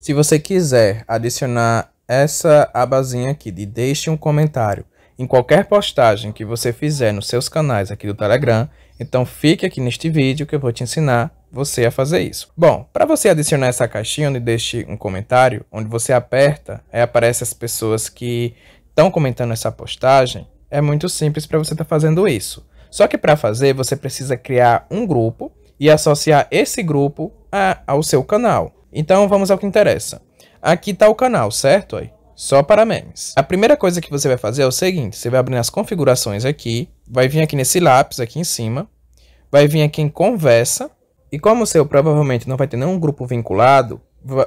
Se você quiser adicionar essa abazinha aqui de deixe um comentário em qualquer postagem que você fizer nos seus canais aqui do Telegram, então fique aqui neste vídeo que eu vou te ensinar você a fazer isso. Bom, para você adicionar essa caixinha onde deixe um comentário, onde você aperta, aí aparece as pessoas que estão comentando essa postagem, é muito simples para você estar tá fazendo isso. Só que para fazer, você precisa criar um grupo e associar esse grupo a, ao seu canal. Então vamos ao que interessa. Aqui está o canal, certo? Aí? Só para memes. A primeira coisa que você vai fazer é o seguinte, você vai abrir nas configurações aqui, vai vir aqui nesse lápis aqui em cima, vai vir aqui em conversa, e como o seu provavelmente não vai ter nenhum grupo vinculado,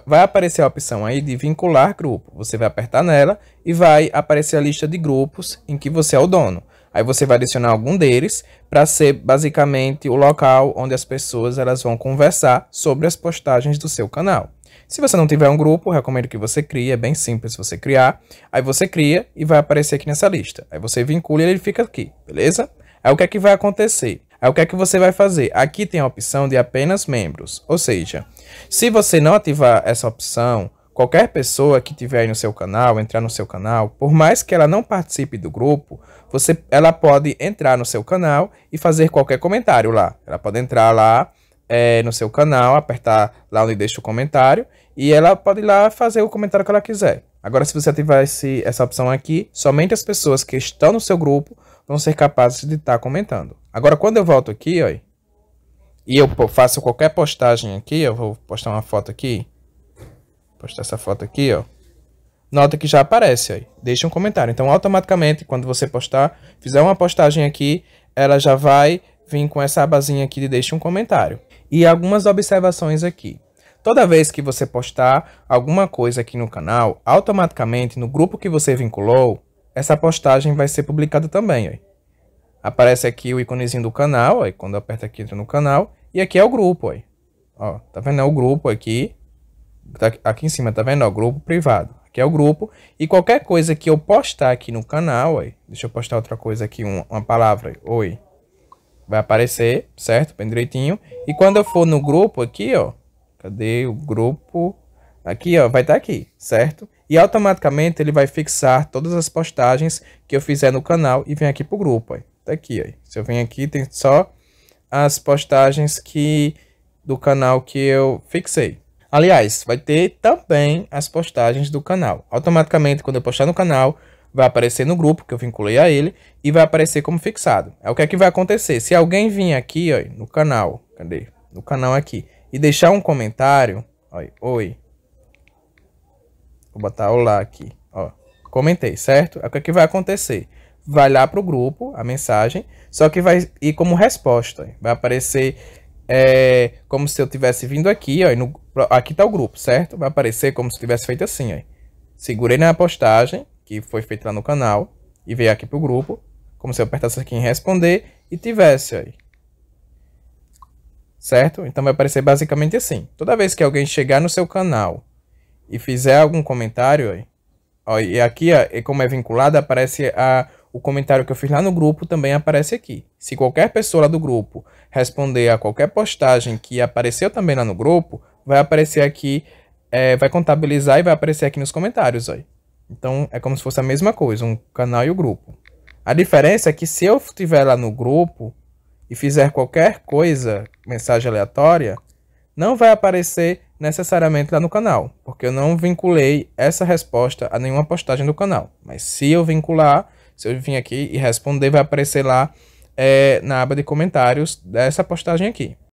vai aparecer a opção aí de vincular grupo. Você vai apertar nela e vai aparecer a lista de grupos em que você é o dono. Aí você vai adicionar algum deles para ser basicamente o local onde as pessoas elas vão conversar sobre as postagens do seu canal. Se você não tiver um grupo, recomendo que você crie, é bem simples você criar. Aí você cria e vai aparecer aqui nessa lista. Aí você vincula e ele fica aqui, beleza? Aí o que é que vai acontecer? Aí o que é que você vai fazer? Aqui tem a opção de apenas membros, ou seja, se você não ativar essa opção, Qualquer pessoa que tiver aí no seu canal, entrar no seu canal, por mais que ela não participe do grupo, você, ela pode entrar no seu canal e fazer qualquer comentário lá. Ela pode entrar lá é, no seu canal, apertar lá onde deixa o comentário e ela pode ir lá fazer o comentário que ela quiser. Agora, se você ativar esse, essa opção aqui, somente as pessoas que estão no seu grupo vão ser capazes de estar tá comentando. Agora, quando eu volto aqui, ó, e eu faço qualquer postagem aqui, eu vou postar uma foto aqui, postar essa foto aqui, ó. Nota que já aparece aí. Deixa um comentário. Então, automaticamente, quando você postar, fizer uma postagem aqui, ela já vai vir com essa abazinha aqui de deixa um comentário. E algumas observações aqui. Toda vez que você postar alguma coisa aqui no canal, automaticamente no grupo que você vinculou, essa postagem vai ser publicada também. Aí. Aparece aqui o íconezinho do canal, aí, quando aperta aqui entra no canal, e aqui é o grupo. Aí. Ó, tá vendo? É o grupo aqui tá aqui em cima, tá vendo? Ó, grupo privado. Aqui é o grupo. E qualquer coisa que eu postar aqui no canal, aí, deixa eu postar outra coisa aqui, uma, uma palavra, oi. Vai aparecer, certo? Bem direitinho. E quando eu for no grupo aqui, ó. Cadê o grupo? Aqui, ó, vai estar tá aqui, certo? E automaticamente ele vai fixar todas as postagens que eu fizer no canal e vem aqui pro grupo, aí. Tá aqui, aí. Se eu vim aqui, tem só as postagens que do canal que eu fixei, Aliás, vai ter também as postagens do canal. Automaticamente, quando eu postar no canal, vai aparecer no grupo que eu vinculei a ele e vai aparecer como fixado. É o que é que vai acontecer. Se alguém vir aqui, ó, no canal, cadê? No canal aqui e deixar um comentário, ó, oi. Vou botar olá aqui, ó. Comentei, certo? É o que é que vai acontecer. Vai lá para o grupo a mensagem, só que vai ir como resposta. Vai aparecer é como se eu tivesse vindo aqui, ó, no, aqui tá o grupo, certo? Vai aparecer como se tivesse feito assim, ó. Segurei na postagem, que foi feita lá no canal, e veio aqui pro grupo, como se eu apertasse aqui em responder e tivesse aí. Certo? Então vai aparecer basicamente assim. Toda vez que alguém chegar no seu canal e fizer algum comentário aí, ó, e aqui, ó, e como é vinculado, aparece a o comentário que eu fiz lá no grupo também aparece aqui. Se qualquer pessoa lá do grupo responder a qualquer postagem que apareceu também lá no grupo, vai aparecer aqui, é, vai contabilizar e vai aparecer aqui nos comentários. Ó. Então é como se fosse a mesma coisa, um canal e o um grupo. A diferença é que se eu estiver lá no grupo e fizer qualquer coisa, mensagem aleatória, não vai aparecer necessariamente lá no canal, porque eu não vinculei essa resposta a nenhuma postagem do canal. Mas se eu vincular, se eu vir aqui e responder, vai aparecer lá é, na aba de comentários dessa postagem aqui.